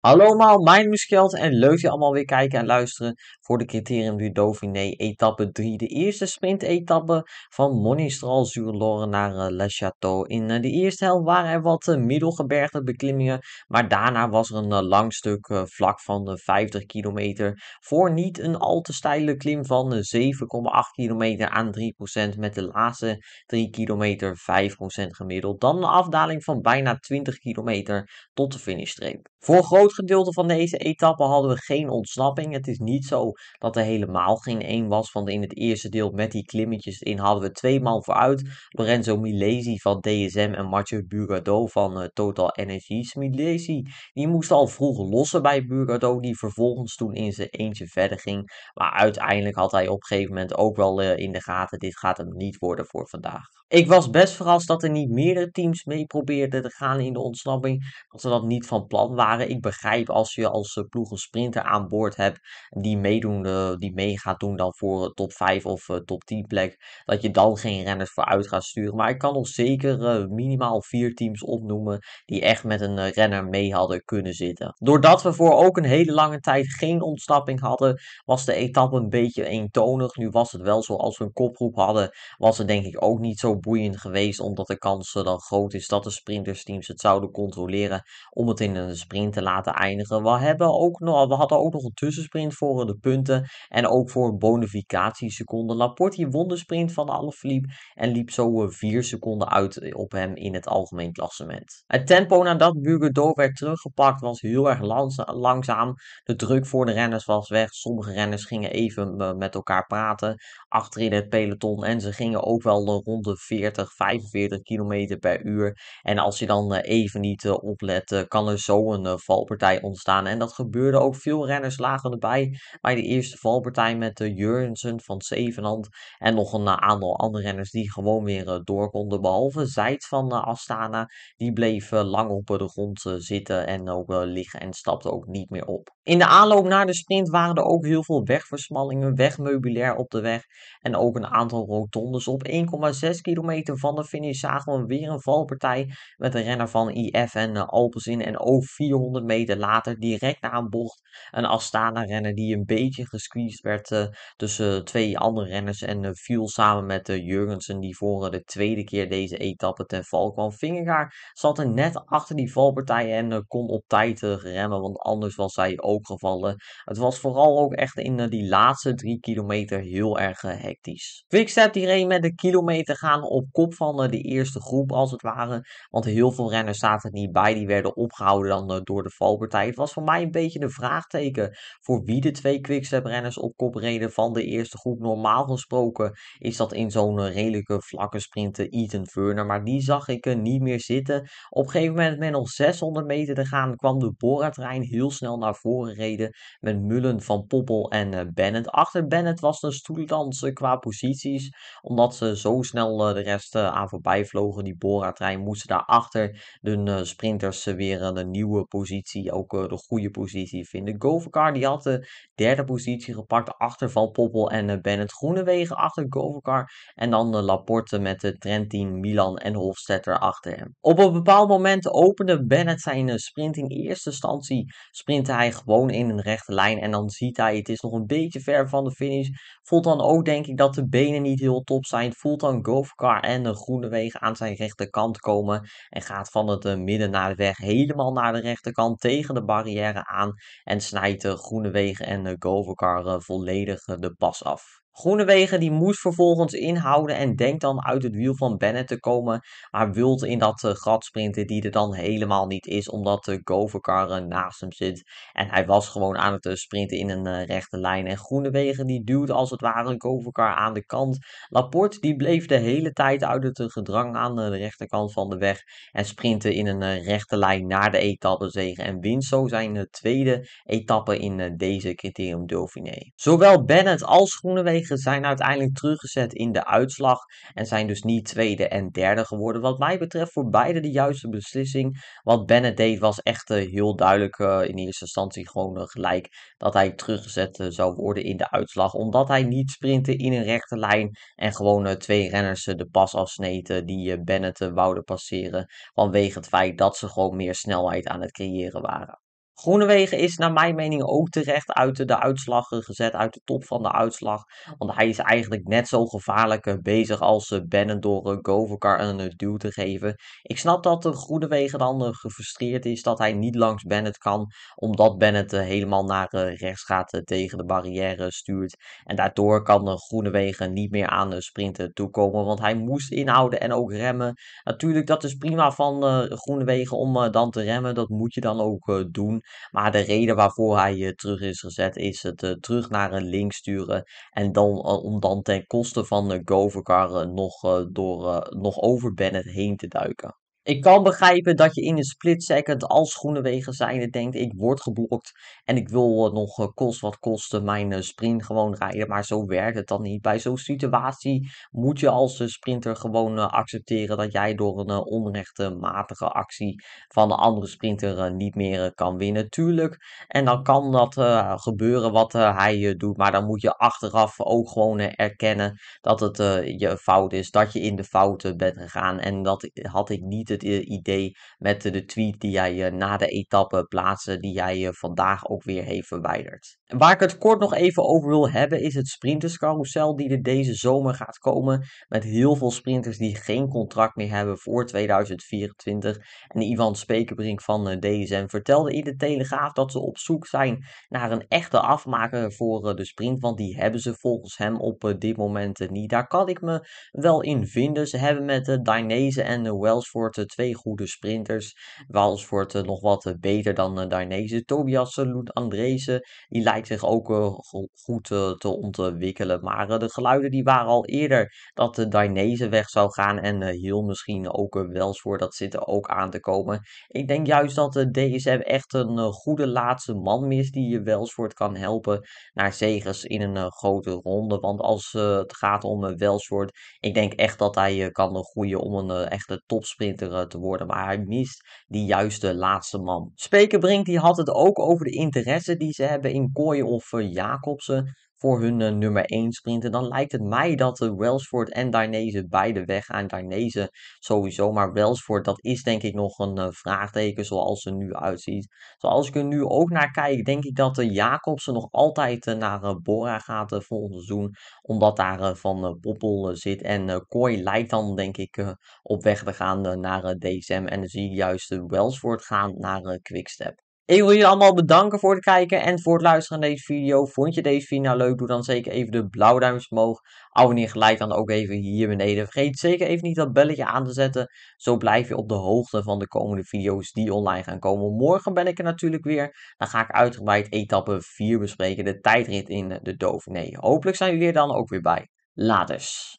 Hallo allemaal, mijn naam is Kjeld en leuk dat je allemaal weer kijken en luisteren voor de Criterium du Dauphiné etappe 3. De eerste sprint etappe van Monistral sur Lore naar eh, Le Château. In eh, de eerste helft waren er wat eh, middelgebergte beklimmingen, maar daarna was er een lang stuk vlak van 50 kilometer voor niet een al te steile klim van 7,8 kilometer aan 3% met de laatste 3 kilometer 5% gemiddeld. Dan een afdaling van bijna 20 kilometer tot de finishstreep. Voor groot gedeelte van deze etappe hadden we geen ontsnapping. Het is niet zo dat er helemaal geen één was. Want in het eerste deel met die klimmetjes in hadden we twee man vooruit. Lorenzo Milesi van DSM en Mathieu Burgado van eh, Total Energies. Milesi die moest al vroeg lossen bij Burgado. Die vervolgens toen in zijn eentje verder ging. Maar uiteindelijk had hij op een gegeven moment ook wel eh, in de gaten. Dit gaat hem niet worden voor vandaag. Ik was best verrast dat er niet meerdere teams mee probeerden te gaan in de ontsnapping. Dat ze dat niet van plan waren. Ik begrijp als je als eh, ploeg een sprinter aan boord hebt die, meedoen, die mee gaat doen dan voor eh, top 5 of eh, top 10 plek. Dat je dan geen renners vooruit gaat sturen. Maar ik kan nog zeker minimaal vier teams opnoemen die echt met een renner mee hadden kunnen zitten. Doordat we voor ook een hele lange tijd geen ontsnapping hadden, was de etappe een beetje eentonig. Nu was het wel zo als we een koproep hadden, was het denk ik ook niet zo boeiend geweest, omdat de kans dan groot is dat de sprintersteams het zouden controleren om het in een sprint te laten eindigen. We, hebben ook nog, we hadden ook nog een tussensprint voor de punten en ook voor een seconden. Laporte won de sprint van liep en liep zo 4 eh, seconden uit eh, op hem in het algemeen klassement. Het tempo nadat Bugedo werd teruggepakt was heel erg langzaam. De druk voor de renners was weg. Sommige renners gingen even eh, met elkaar praten achterin het peloton en ze gingen ook wel de ronde 40, 45 kilometer per uur. En als je dan eh, even niet eh, oplet, eh, kan er zo een valpartij ontstaan. En dat gebeurde ook. Veel renners lagen erbij bij de eerste valpartij met de Jurgensen van Zevenhand. En nog een aantal andere renners die gewoon weer door konden. Behalve Zijt van Astana. Die bleef lang op de grond zitten en ook liggen en stapte ook niet meer op. In de aanloop naar de sprint waren er ook heel veel wegversmallingen, wegmeubilair op de weg en ook een aantal rotondes. Op 1,6 kilometer van de finish zagen we weer een valpartij met een renner van IF en eh, Alpenzin. En ook 400 meter later, direct na een bocht, een Astana-renner die een beetje gesqueezed werd eh, tussen twee andere renners en eh, viel samen met de Jurgensen die voor de tweede keer deze etappe ten val kwam. Vingegaard zat er net achter die valpartij en kon op tijd remmen, want anders was hij ook opgevallen. Het was vooral ook echt in eh, die laatste drie kilometer heel erg eh, hectisch. Quickstep die reed met de kilometer gaan op kop van eh, de eerste groep als het ware. Want heel veel renners zaten er niet bij. Die werden opgehouden dan door de valpartij. Het was voor mij een beetje een vraagteken voor wie de twee Quickstep renners op kop reden van de eerste groep. Normaal gesproken is dat in zo'n redelijke vlakke sprinten Ethan Furner. Maar die zag ik niet meer zitten. Op een gegeven moment met nog 600 meter te gaan kwam de Bora-trein heel snel naar voren. Reden met Mullen, Van Poppel en eh, Bennett. Achter Bennett was een stoelendans qua posities, omdat ze zo snel eh, de rest eh, aan voorbij vlogen. Die Bora-trein moesten daarachter de sprinters weer een nieuwe positie, ook de goede positie vinden. Govekar die had de derde positie gepakt achter Van Poppel en Bennett. Groenewegen achter Govekar en dan de Laporte met de Trentin, Milan en Hofstetter achter hem. Op een bepaald moment opende Bennett zijn sprinting. In eerste instantie sprintte hij gewoon in een rechte lijn. En dan ziet hij, het is nog een beetje ver van de finish. Voelt dan ook, denk ik, dat de benen niet heel top zijn. Voelt dan Govkar en de groene wegen aan zijn rechterkant komen. En gaat van het eh, midden naar de weg helemaal naar de rechterkant tegen de barrière aan. En snijdt de groene wegen en de eh, Govkar eh, volledig de pas af. Groenewegen die moest vervolgens inhouden en denkt dan uit het wiel van Bennett te komen. Maar wilt in dat eh, gat sprinten die er dan helemaal niet is. Omdat de Govercar eh, naast hem zit. En hij was gewoon aan het eh, sprinten in een rechte lijn. En Groenewegen die duwt als het ware een Govercar aan de kant. Laporte die bleef de hele tijd uit het gedrang aan de rechterkant van de weg. En sprintte in een rechte lijn naar de etappezege. En wint zo zijn tweede etappe in deze criterium Dauphiné. Zowel Bennett als Groenewegen zijn uiteindelijk teruggezet in de uitslag. En zijn dus niet tweede en derde geworden. Wat mij betreft voor beide de juiste beslissing. Wat Bennett deed was echt eh, heel duidelijk eh, in eerste instantie gewoon eh, gelijk. Dat hij teruggezet zou worden in de uitslag. Omdat hij niet sprintte in een rechte lijn. En gewoon twee renners de pas afsneden die Bennett wouden passeren. Vanwege het feit dat ze gewoon meer snelheid aan het creëren waren. Groenewegen is naar mijn mening ook terecht uit de, uitslag eh, gezet, uit de top van de uitslag. Want hij is eigenlijk net zo gevaarlijk eh, bezig als eh, Bennen door Govekar een duw te geven. Ik snap dat de Groenewegen dan gefrustreerd is dat hij niet langs Bennett kan, omdat Bennett helemaal naar rechts gaat tegen de barrière stuurt. En daardoor kan Groenewegen niet meer aan de sprinten toekomen, want hij moest inhouden en ook remmen. Natuurlijk, dat is prima van Groenewegen om dan te remmen, dat moet je dan ook doen. Maar de reden waarvoor hij je terug is gezet is het eh, terug naar een link sturen. En dan, eh, om dan ten koste van de Govekar nog, eh, door, nog over Bennett heen te duiken. Ik kan begrijpen dat je in een split second als wegen zijnde denkt, ik word geblokt en ik wil eh, nog eh, kost wat kosten mijn eh, sprint gewoon rijden. Maar zo werkt het dan niet. Bij zo'n situatie moet je als sprinter gewoon accepteren dat jij door een onrechtmatige actie van de andere sprinter niet meer kan winnen. Tuurlijk, en dan kan dat gebeuren wat hij doet, maar dan moet je achteraf ook gewoon erkennen dat het je fout is, dat je in de fouten bent gegaan. En dat had ik niet eh, idee met de tweet die jij eh, na de etappe plaatste, die jij eh, vandaag ook weer heeft verwijderd. Waar ik het kort nog even over wil hebben, is het sprinterscarousel die er deze zomer gaat komen. Met heel veel sprinters die geen contract meer hebben voor 2024. En Ivan Spekerbrink van DSM vertelde in de Telegraaf dat ze op zoek zijn naar een echte afmaker voor de sprint. Want die hebben ze volgens hem op dit moment niet. Daar kan ik me wel in vinden. Ze hebben met de Dainese en de het twee goede sprinters. Wals eh, nog wat eh, beter dan de eh, Dainese. Tobias Loet Andrezen, die lijkt zich ook goed te ontwikkelen. Maar de geluiden die waren al eerder dat de Dainese weg zou gaan. En heel misschien ook Wels dat zit er ook aan te komen. Ik denk juist dat de DSM echt een goede laatste man mist die je Welsvoort kan helpen naar zegens in een grote ronde. Want als het gaat om Welsvoort, ik denk echt dat hij kan groeien om een echte topsprinter eh, te worden. Maar hij mist die juiste laatste man. Spekerbrink die had het ook over de interesse die ze hebben in kooi of eh, Jacobsen voor hun eh, nummer 1 sprinten, dan lijkt het mij dat uh, Welsford en Darnese beide weg aan Darnese sowieso. Maar Welsford, dat is denk ik nog een eh, vraagteken zoals ze nu uitziet. Zoals ik er nu ook naar kijk, denk ik dat de eh, Jacobsen nog altijd naar Bora gaat volgend seizoen. Omdat daar Van Poppel zit. En Kooi lijkt dan denk ik op weg te gaan naar DSM. En dan zie ik juist Welsford gaan naar Quickstep. Ik wil jullie allemaal bedanken voor het kijken en voor het luisteren naar deze video. Vond je deze video nou leuk? Doe dan zeker even de blauwe duimpjes omhoog. Abonneer gelijk dan ook even hier beneden. Vergeet zeker even niet dat belletje aan te zetten. Zo blijf je op de hoogte van de komende video's die online gaan komen. Morgen ben ik er natuurlijk weer. Dan ga ik uitgebreid etappe 4 bespreken. De tijdrit in de Dauphiné. Hopelijk zijn jullie er dan ook weer bij. Laters.